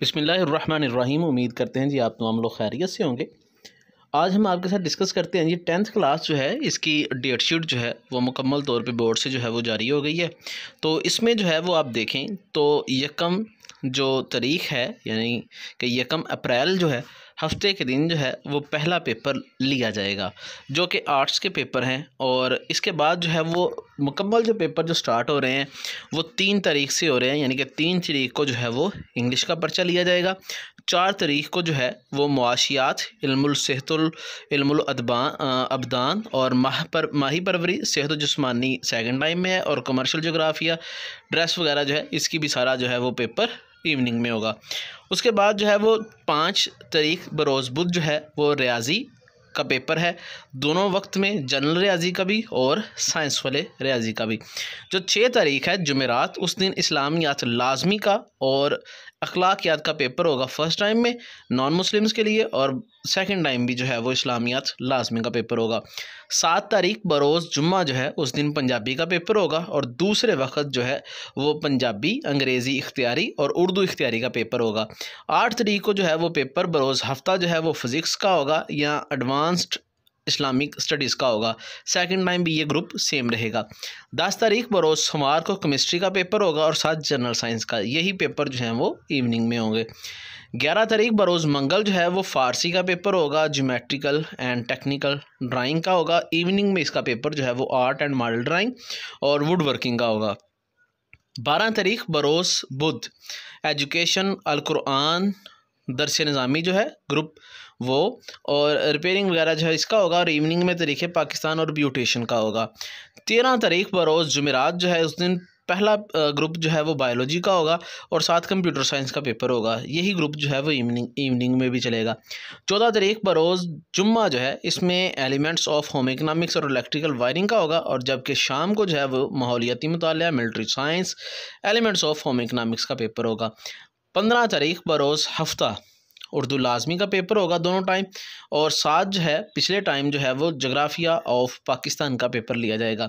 बिसमीम उम्मीद करते हैं जी आप तमाम लोग खैरियत से होंगे आज हम आपके साथ डिस्कस करते हैं जी टेंथ क्लास जो है इसकी डेट शीट जो है वो मुकम्मल तौर पे बोर्ड से जो है वो जारी हो गई है तो इसमें जो है वो आप देखें तो यकम जो तारीख है यानी कि यकम अप्रैल जो है हफ्ते के दिन जो है वो पहला पेपर लिया जाएगा जो कि आर्ट्स के पेपर हैं और इसके बाद जो है वो मुकम्मल जो पेपर जो स्टार्ट हो रहे हैं वो तीन तारीख से हो रहे हैं यानी कि तीन तरीक को जो है वो इंग्लिश का पर्चा लिया जाएगा चार तारीख को जो है वो मुआशियात अबदान और माह पर माही परवरी सेहत जस्मानी सेकेंड टाइम में है और कमर्शल जोग्राफिया ड्रेस वगैरह जो है इसकी भी सारा जो है वो पेपर इवनिंग में होगा उसके बाद जो है वो पाँच तारीख बरोज़ बुद्ध जो है वो रियाजी का पेपर है दोनों वक्त में जनरल रियाजी का भी और साइंस वाले रियाजी का भी जो छः तारीख है जुमेरात उस दिन इस्लामियात लाजमी का और अखलाकियात का पेपर होगा फ़र्स्ट टाइम में नॉन मुस्लिम्स के लिए और सेकेंड टाइम भी जो है वो इस्लामियात लाजमी का पेपर होगा सात तारीख बरोज़ जुम्मा जो है उस दिन पंजाबी का पेपर होगा और दूसरे वक्त जो है वो पंजाबी अंग्रेज़ी इख्तियारी और उर्दू इख्तियारी का पेपर होगा आठ तरीक को जो है वो पेपर बरोज़ हफ्ता जो है वो फ़िज़िक्स का होगा या एडवांस्ड इस्लामिक स्टडीज़ का होगा सेकंड टाइम भी ये ग्रुप सेम रहेगा दस तारीख बरोज़ सोमवार को केमिस्ट्री का पेपर होगा और साथ जनरल साइंस का यही पेपर जो है वो इवनिंग में होंगे ग्यारह तारीख बरोज़ मंगल जो है वो फ़ारसी का पेपर होगा जोमेट्रिकल एंड टेक्निकल ड्राइंग का होगा इवनिंग में इसका पेपर जो है वो आर्ट एंड मॉडल ड्राइंग और वुड वर्किंग का होगा बारह तारीख बरोस बुध एजुकेशन अलकुरान दरस नज़ामी जो है ग्रुप वो और रिपेयरिंग वगैरह जो है इसका होगा और इवनिंग में तरीके पाकिस्तान और ब्यूटेशन का होगा तेरह तारीख बरोज़ जमेरात जो है उस दिन पहला ग्रुप जो है वो बायोलॉजी का होगा और साथ कंप्यूटर साइंस का पेपर होगा यही ग्रुप जो है वो इवनिंग इवनिंग में भी चलेगा चौदह तारीख बरोज़ जुम्मा जो है इसमें एलिमेंट्स ऑफ होम इकनॉमिक्स और इलेक्ट्रिकल वायरिंग का होगा और जबकि शाम को जो है वो माहौलियाती मुताल military science elements of home economics का पेपर होगा पंद्रह तारीख बरोज़ हफ्ता उर्दू लाजमी का पेपर होगा दोनों टाइम और सात जो है पिछले टाइम जो है वो जग्राफिया ऑफ पाकिस्तान का पेपर लिया जाएगा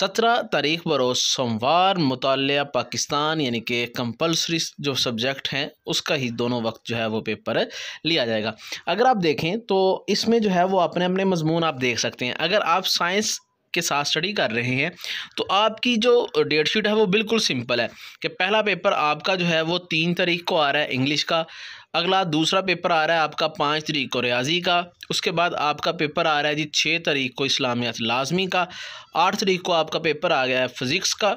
सत्रह तारीख बरोज़ सोमवार मुताल पाकिस्तान यानी कि कंपलसरी जो सब्जेक्ट हैं उसका ही दोनों वक्त जो है वो पेपर लिया जाएगा अगर आप देखें तो इसमें जो है वो अपने अपने मजमून आप देख सकते हैं अगर आप साइंस के साथ स्टडी कर रहे हैं तो आपकी जो डेट शीट है वो बिल्कुल सिंपल है कि पहला पेपर आपका जो है वो तीन तारीख को आ रहा है इंग्लिश का अगला दूसरा पेपर आ रहा है आपका पाँच तरीक को रियाजी का उसके बाद आपका पेपर आ रहा है जी छः तारीख को इस्लामिया लाजमी का आठ तरीक़ को आपका पेपर आ गया है फिज़िक्स का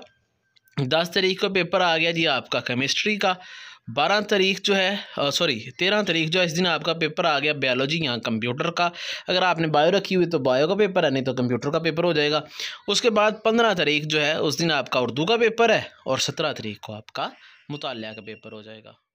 दस तरीक को पेपर आ गया जी आपका केमिस्ट्री का बारह तारीख जो है सॉरी तेरह तारीख जो है इस दिन आपका पेपर आ गया बायोलॉजी या कंप्यूटर का अगर आपने बायो रखी हुई तो बायो का पेपर है नहीं तो कंप्यूटर का पेपर हो जाएगा उसके बाद पंद्रह तारीख जो है उस दिन आपका उर्दू का पेपर है और सत्रह तारीख को आपका मुताल का पेपर हो जाएगा